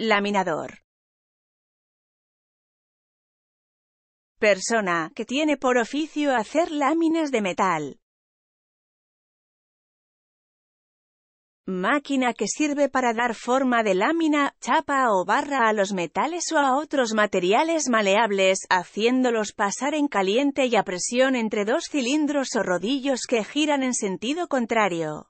Laminador. Persona que tiene por oficio hacer láminas de metal. Máquina que sirve para dar forma de lámina, chapa o barra a los metales o a otros materiales maleables, haciéndolos pasar en caliente y a presión entre dos cilindros o rodillos que giran en sentido contrario.